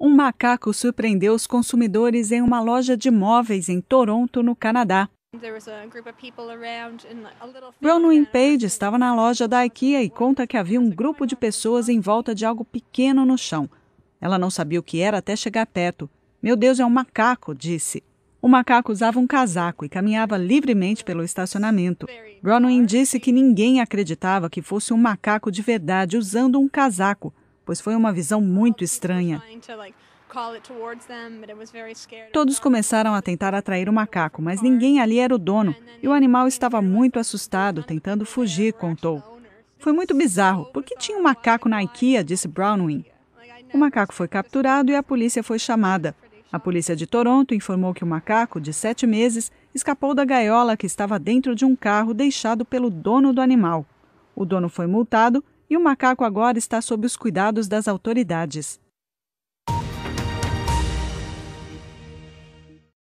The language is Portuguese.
um macaco surpreendeu os consumidores em uma loja de móveis em Toronto, no Canadá. Bronwyn Page estava na loja da IKEA e conta que havia um grupo de pessoas em volta de algo pequeno no chão. Ela não sabia o que era até chegar perto. Meu Deus, é um macaco, disse. O macaco usava um casaco e caminhava livremente pelo estacionamento. Bronwyn disse que ninguém acreditava que fosse um macaco de verdade usando um casaco, pois foi uma visão muito estranha. Todos começaram a tentar atrair o macaco, mas ninguém ali era o dono e o animal estava muito assustado, tentando fugir, contou. Foi muito bizarro, porque tinha um macaco na IKEA, disse Brownwing. O macaco foi capturado e a polícia foi chamada. A polícia de Toronto informou que o macaco, de sete meses, escapou da gaiola que estava dentro de um carro deixado pelo dono do animal. O dono foi multado e o macaco agora está sob os cuidados das autoridades.